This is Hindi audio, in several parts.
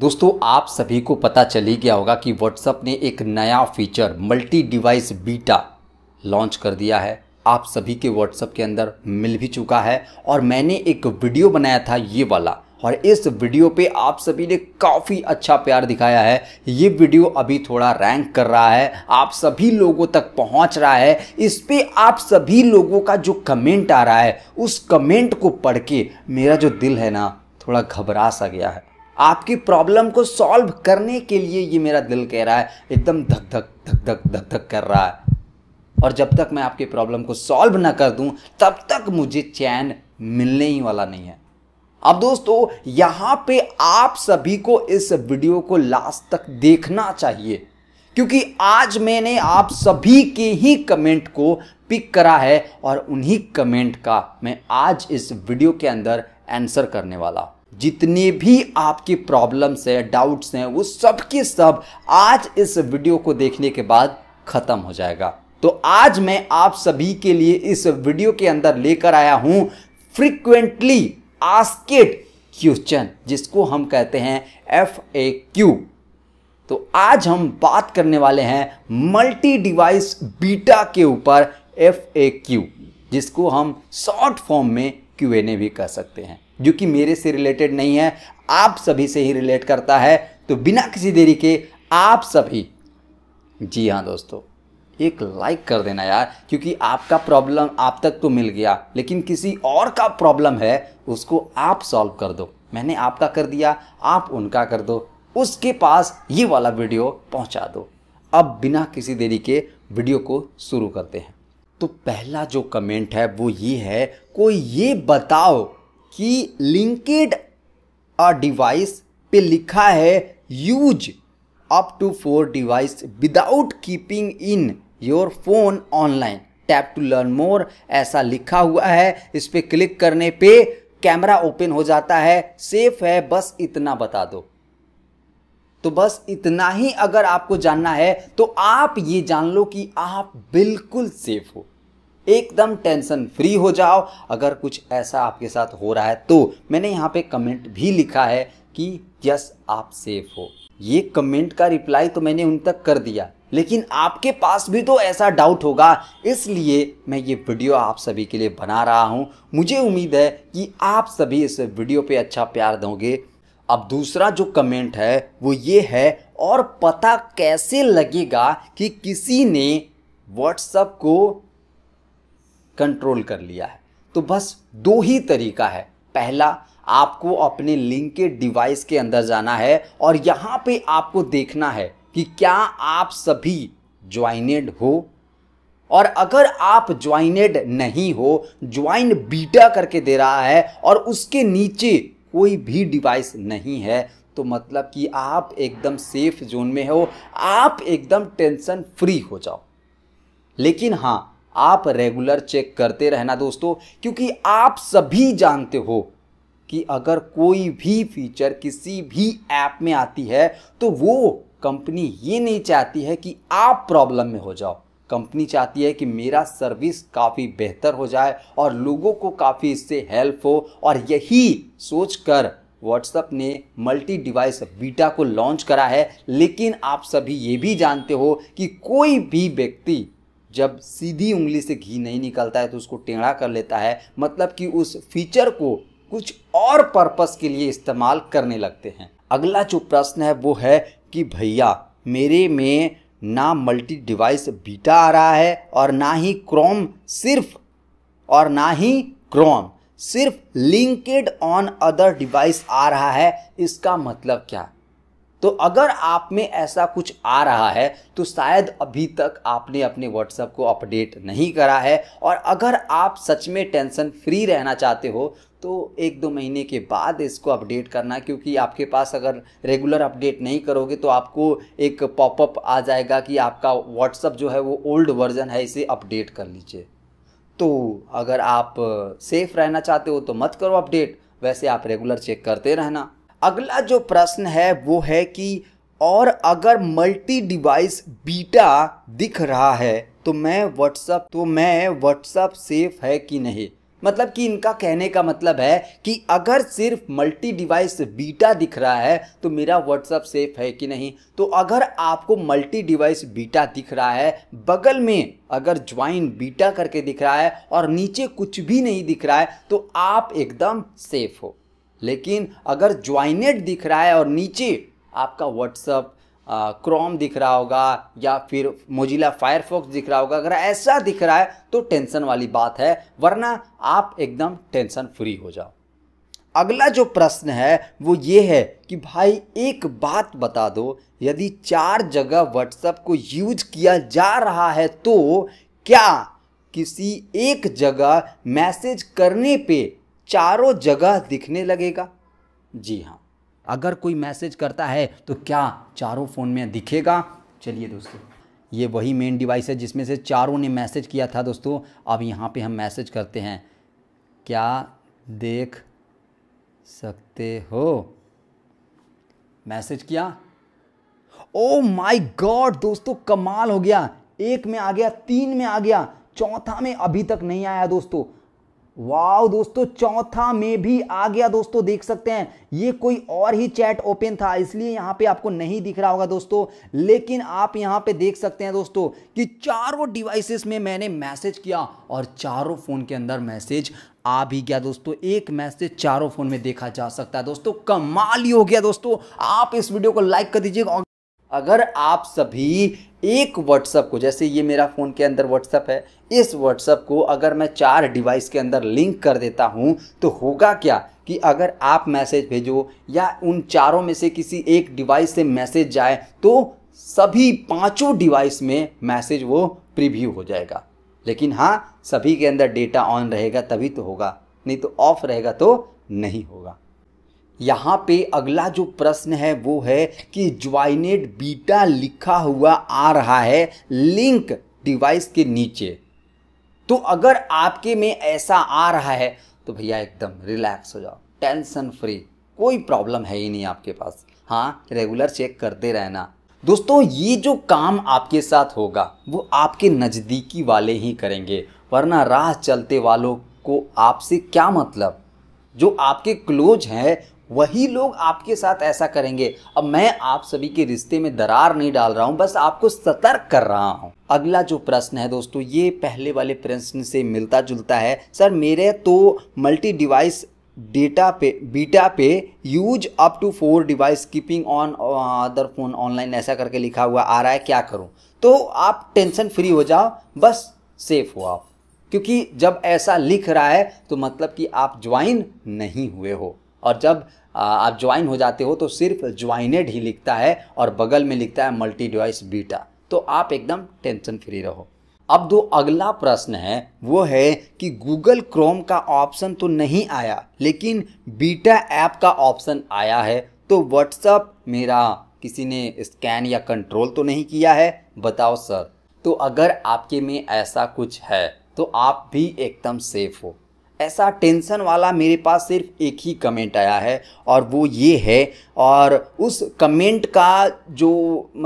दोस्तों आप सभी को पता चल ही गया होगा कि WhatsApp ने एक नया feature multi device beta launch कर दिया है आप सभी के WhatsApp के अंदर मिल भी चुका है और मैंने एक वीडियो बनाया था ये वाला और इस वीडियो पे आप सभी ने काफ़ी अच्छा प्यार दिखाया है ये वीडियो अभी थोड़ा रैंक कर रहा है आप सभी लोगों तक पहुंच रहा है इस पर आप सभी लोगों का जो कमेंट आ रहा है उस कमेंट को पढ़ के मेरा जो दिल है ना थोड़ा घबरा सा गया है आपकी प्रॉब्लम को सॉल्व करने के लिए ये मेरा दिल कह रहा है एकदम धक धक धक धक धक धक कर रहा है और जब तक मैं आपकी प्रॉब्लम को सॉल्व ना कर दूं तब तक मुझे चैन मिलने ही वाला नहीं है अब दोस्तों यहाँ पे आप सभी को इस वीडियो को लास्ट तक देखना चाहिए क्योंकि आज मैंने आप सभी के ही कमेंट को पिक करा है और उन्हीं कमेंट का मैं आज इस वीडियो के अंदर आंसर करने वाला जितने भी आपकी प्रॉब्लम्स हैं डाउट्स हैं वो सब के सब आज इस वीडियो को देखने के बाद ख़त्म हो जाएगा तो आज मैं आप सभी के लिए इस वीडियो के अंदर लेकर आया हूं फ्रीक्वेंटली आस्केट क्वेश्चन जिसको हम कहते हैं एफ ए क्यू तो आज हम बात करने वाले हैं मल्टी डिवाइस बीटा के ऊपर एफ ए क्यू जिसको हम शॉर्ट फॉर्म में क्यू एन ए भी कह सकते हैं जो कि मेरे से रिलेटेड नहीं है आप सभी से ही रिलेट करता है तो बिना किसी देरी के आप सभी जी हाँ दोस्तों एक लाइक कर देना यार क्योंकि आपका प्रॉब्लम आप तक तो मिल गया लेकिन किसी और का प्रॉब्लम है उसको आप सॉल्व कर दो मैंने आपका कर दिया आप उनका कर दो उसके पास ये वाला वीडियो पहुंचा दो अब बिना किसी देरी के वीडियो को शुरू करते हैं तो पहला जो कमेंट है वो ये है कोई ये बताओ कि लिंकेड अ डिवाइस पे लिखा है use up to four device without keeping in your phone online tap to learn more ऐसा लिखा हुआ है इस पर क्लिक करने पे कैमरा ओपन हो जाता है सेफ है बस इतना बता दो तो बस इतना ही अगर आपको जानना है तो आप ये जान लो कि आप बिल्कुल सेफ हो एकदम टेंशन फ्री हो जाओ अगर कुछ ऐसा आपके साथ हो रहा है तो मैंने यहाँ पे कमेंट भी लिखा है कि यस आप सेफ हो ये कमेंट का रिप्लाई तो मैंने उन तक कर दिया लेकिन आपके पास भी तो ऐसा डाउट होगा इसलिए मैं ये वीडियो आप सभी के लिए बना रहा हूँ मुझे उम्मीद है कि आप सभी इस वीडियो पे अच्छा प्यार दोगे अब दूसरा जो कमेंट है वो ये है और पता कैसे लगेगा कि किसी ने व्हाट्सअप को कंट्रोल कर लिया है तो बस दो ही तरीका है पहला आपको अपने लिंक के डिवाइस के अंदर जाना है और यहाँ पे आपको देखना है कि क्या आप सभी ज्वाइनेड हो और अगर आप ज्वाइनेड नहीं हो ज्वाइन बीटा करके दे रहा है और उसके नीचे कोई भी डिवाइस नहीं है तो मतलब कि आप एकदम सेफ जोन में हो आप एकदम टेंशन फ्री हो जाओ लेकिन हाँ आप रेगुलर चेक करते रहना दोस्तों क्योंकि आप सभी जानते हो कि अगर कोई भी फीचर किसी भी ऐप में आती है तो वो कंपनी ये नहीं चाहती है कि आप प्रॉब्लम में हो जाओ कंपनी चाहती है कि मेरा सर्विस काफ़ी बेहतर हो जाए और लोगों को काफ़ी इससे हेल्प हो और यही सोचकर व्हाट्सएप ने मल्टी डिवाइस बीटा को लॉन्च करा है लेकिन आप सभी ये भी जानते हो कि कोई भी व्यक्ति जब सीधी उंगली से घी नहीं निकलता है तो उसको टेढ़ा कर लेता है मतलब कि उस फीचर को कुछ और पर्पस के लिए इस्तेमाल करने लगते हैं अगला जो प्रश्न है वो है कि भैया मेरे में ना मल्टी डिवाइस बीटा आ रहा है और ना ही क्रोम सिर्फ और ना ही क्रोम सिर्फ लिंकेड ऑन अदर डिवाइस आ रहा है इसका मतलब क्या तो अगर आप में ऐसा कुछ आ रहा है तो शायद अभी तक आपने अपने व्हाट्सएप को अपडेट नहीं करा है और अगर आप सच में टेंशन फ्री रहना चाहते हो तो एक दो महीने के बाद इसको अपडेट करना क्योंकि आपके पास अगर रेगुलर अपडेट नहीं करोगे तो आपको एक पॉपअप आ जाएगा कि आपका व्हाट्सअप जो है वो ओल्ड वर्जन है इसे अपडेट कर लीजिए तो अगर आप सेफ रहना चाहते हो तो मत करो अपडेट वैसे आप रेगुलर चेक करते रहना अगला जो प्रश्न है वो है कि और अगर मल्टी डिवाइस बीटा दिख रहा है तो मैं व्हाट्सअप तो मैं व्हाट्सअप सेफ है कि नहीं मतलब कि इनका कहने का मतलब है कि अगर सिर्फ मल्टी डिवाइस बीटा दिख रहा है तो मेरा व्हाट्सअप सेफ है कि नहीं तो अगर आपको मल्टी डिवाइस बीटा दिख रहा है बगल में अगर ज्वाइन बीटा करके दिख रहा है और नीचे कुछ भी नहीं दिख रहा है तो आप एकदम सेफ हो लेकिन अगर ज्वाइनेट दिख रहा है और नीचे आपका व्हाट्सअप क्रोम दिख रहा होगा या फिर मोजिला फायरफॉक्स दिख रहा होगा अगर ऐसा दिख रहा है तो टेंशन वाली बात है वरना आप एकदम टेंशन फ्री हो जाओ अगला जो प्रश्न है वो ये है कि भाई एक बात बता दो यदि चार जगह व्हाट्सएप को यूज किया जा रहा है तो क्या किसी एक जगह मैसेज करने पे चारों जगह दिखने लगेगा जी हाँ अगर कोई मैसेज करता है तो क्या चारों फ़ोन में दिखेगा चलिए दोस्तों ये वही मेन डिवाइस है जिसमें से चारों ने मैसेज किया था दोस्तों अब यहाँ पे हम मैसेज करते हैं क्या देख सकते हो मैसेज किया ओ माय गॉड दोस्तों कमाल हो गया एक में आ गया तीन में आ गया चौथा में अभी तक नहीं आया दोस्तों वाव दोस्तों चौथा में भी आ गया दोस्तों देख सकते हैं ये कोई और ही चैट ओपन था इसलिए यहाँ पे आपको नहीं दिख रहा होगा दोस्तों लेकिन आप यहाँ पे देख सकते हैं दोस्तों कि चारों डिवाइसेस में मैंने मैसेज किया और चारों फ़ोन के अंदर मैसेज आ भी गया दोस्तों एक मैसेज चारों फ़ोन में देखा जा सकता है दोस्तों कमाल ही हो गया दोस्तों आप इस वीडियो को लाइक कर दीजिएगा अगर आप सभी एक व्हाट्सअप को जैसे ये मेरा फ़ोन के अंदर व्हाट्सअप है इस व्हाट्सअप को अगर मैं चार डिवाइस के अंदर लिंक कर देता हूँ तो होगा क्या कि अगर आप मैसेज भेजो या उन चारों में से किसी एक डिवाइस से मैसेज जाए तो सभी पांचों डिवाइस में मैसेज वो प्रीव्यू हो जाएगा लेकिन हाँ सभी के अंदर डेटा ऑन रहेगा तभी तो होगा नहीं तो ऑफ रहेगा तो नहीं होगा यहाँ पे अगला जो प्रश्न है वो है कि ज्वाइनेट बीटा लिखा हुआ आ रहा है लिंक डिवाइस के नीचे तो अगर आपके में ऐसा आ रहा है तो भैया एकदम रिलैक्स हो जाओ टेंशन फ्री कोई प्रॉब्लम है ही नहीं आपके पास हाँ रेगुलर चेक करते रहना दोस्तों ये जो काम आपके साथ होगा वो आपके नज़दीकी वाले ही करेंगे वरना राह चलते वालों को आपसे क्या मतलब जो आपके क्लोज हैं वही लोग आपके साथ ऐसा करेंगे अब मैं आप सभी के रिश्ते में दरार नहीं डाल रहा हूं बस आपको सतर्क कर रहा हूं अगला जो प्रश्न है दोस्तों ये पहले वाले प्रश्न से मिलता जुलता है सर मेरे तो मल्टी डिवाइस डेटा पे बीटा पे use up to four device keeping on other phone online ऐसा करके लिखा हुआ आ रहा है क्या करूं तो आप टेंशन फ्री हो जाओ बस सेफ हो आप क्योंकि जब ऐसा लिख रहा है तो मतलब कि आप ज्वाइन नहीं हुए हो और जब आप ज्वाइन हो जाते हो तो सिर्फ ज्वाइनेड ही लिखता है और बगल में लिखता है मल्टी डिवाइस बीटा तो आप एकदम टेंशन फ्री रहो अब जो अगला प्रश्न है वो है कि गूगल क्रोम का ऑप्शन तो नहीं आया लेकिन बीटा ऐप का ऑप्शन आया है तो व्हाट्सअप मेरा किसी ने स्कैन या कंट्रोल तो नहीं किया है बताओ सर तो अगर आपके में ऐसा कुछ है तो आप भी एकदम सेफ हो ऐसा टेंशन वाला मेरे पास सिर्फ एक ही कमेंट आया है और वो ये है और उस कमेंट का जो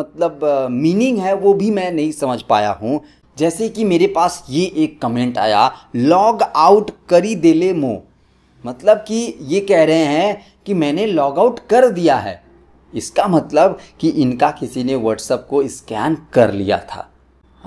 मतलब मीनिंग है वो भी मैं नहीं समझ पाया हूँ जैसे कि मेरे पास ये एक कमेंट आया लॉग आउट करी देले मो मतलब कि ये कह रहे हैं कि मैंने लॉग आउट कर दिया है इसका मतलब कि इनका किसी ने व्हाट्सअप को स्कैन कर लिया था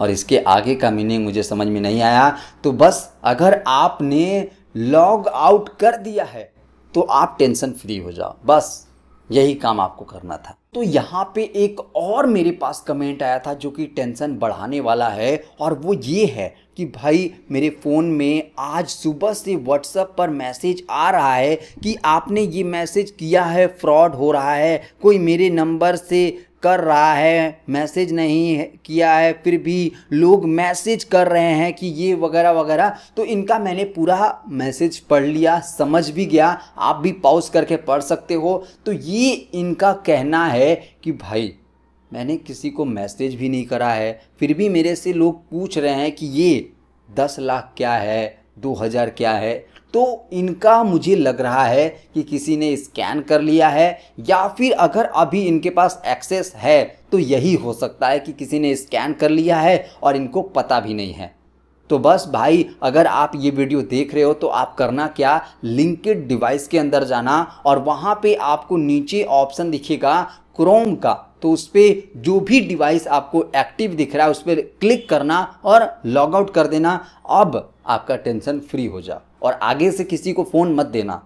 और इसके आगे का मीनिंग मुझे समझ में नहीं आया तो बस अगर आपने लॉग आउट कर दिया है तो आप टेंशन फ्री हो जाओ बस यही काम आपको करना था तो यहाँ पे एक और मेरे पास कमेंट आया था जो कि टेंशन बढ़ाने वाला है और वो ये है कि भाई मेरे फ़ोन में आज सुबह से व्हाट्सअप पर मैसेज आ रहा है कि आपने ये मैसेज किया है फ्रॉड हो रहा है कोई मेरे नंबर से कर रहा है मैसेज नहीं है, किया है फिर भी लोग मैसेज कर रहे हैं कि ये वगैरह वगैरह तो इनका मैंने पूरा मैसेज पढ़ लिया समझ भी गया आप भी पॉज करके पढ़ सकते हो तो ये इनका कहना है कि भाई मैंने किसी को मैसेज भी नहीं करा है फिर भी मेरे से लोग पूछ रहे हैं कि ये दस लाख क्या है दो हज़ार क्या है तो इनका मुझे लग रहा है कि किसी ने स्कैन कर लिया है या फिर अगर अभी इनके पास एक्सेस है तो यही हो सकता है कि किसी ने स्कैन कर लिया है और इनको पता भी नहीं है तो बस भाई अगर आप ये वीडियो देख रहे हो तो आप करना क्या लिंकेड डिवाइस के अंदर जाना और वहाँ पे आपको नीचे ऑप्शन दिखेगा क्रोम का तो उस पर जो भी डिवाइस आपको एक्टिव दिख रहा है उस पर क्लिक करना और लॉग आउट कर देना अब आपका टेंशन फ्री हो जा और आगे से किसी को फ़ोन मत देना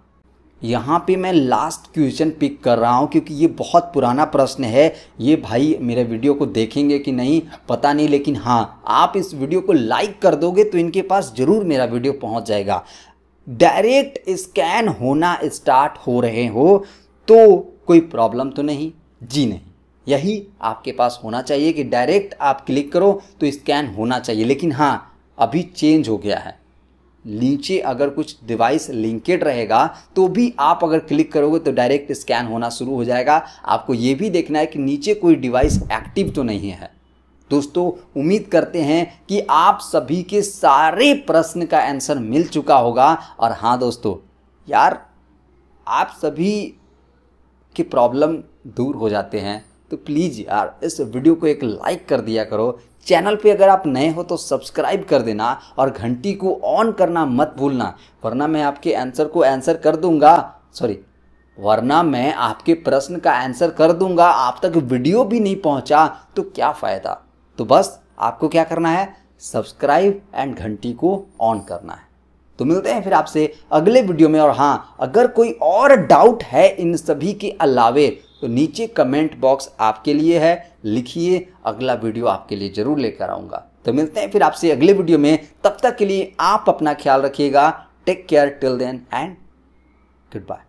यहाँ पे मैं लास्ट क्वेश्चन पिक कर रहा हूँ क्योंकि ये बहुत पुराना प्रश्न है ये भाई मेरे वीडियो को देखेंगे कि नहीं पता नहीं लेकिन हाँ आप इस वीडियो को लाइक कर दोगे तो इनके पास ज़रूर मेरा वीडियो पहुँच जाएगा डायरेक्ट स्कैन होना स्टार्ट हो रहे हो तो कोई प्रॉब्लम तो नहीं जी नहीं यही आपके पास होना चाहिए कि डायरेक्ट आप क्लिक करो तो स्कैन होना चाहिए लेकिन हाँ अभी चेंज हो गया है नीचे अगर कुछ डिवाइस लिंकेड रहेगा तो भी आप अगर क्लिक करोगे तो डायरेक्ट स्कैन होना शुरू हो जाएगा आपको ये भी देखना है कि नीचे कोई डिवाइस एक्टिव तो नहीं है दोस्तों उम्मीद करते हैं कि आप सभी के सारे प्रश्न का आंसर मिल चुका होगा और हाँ दोस्तों यार आप सभी के प्रॉब्लम दूर हो जाते हैं तो प्लीज़ यार इस वीडियो को एक लाइक कर दिया करो चैनल पे अगर आप नए हो तो सब्सक्राइब कर देना और घंटी को ऑन करना मत भूलना वरना मैं आपके आंसर को आंसर कर दूंगा सॉरी वरना मैं आपके प्रश्न का आंसर कर दूंगा आप तक वीडियो भी नहीं पहुंचा तो क्या फ़ायदा तो बस आपको क्या करना है सब्सक्राइब एंड घंटी को ऑन करना है तो मिलते हैं फिर आपसे अगले वीडियो में और हाँ अगर कोई और डाउट है इन सभी के अलावे तो नीचे कमेंट बॉक्स आपके लिए है लिखिए अगला वीडियो आपके लिए ज़रूर लेकर आऊँगा तो मिलते हैं फिर आपसे अगले वीडियो में तब तक के लिए आप अपना ख्याल रखिएगा take care till then and good bye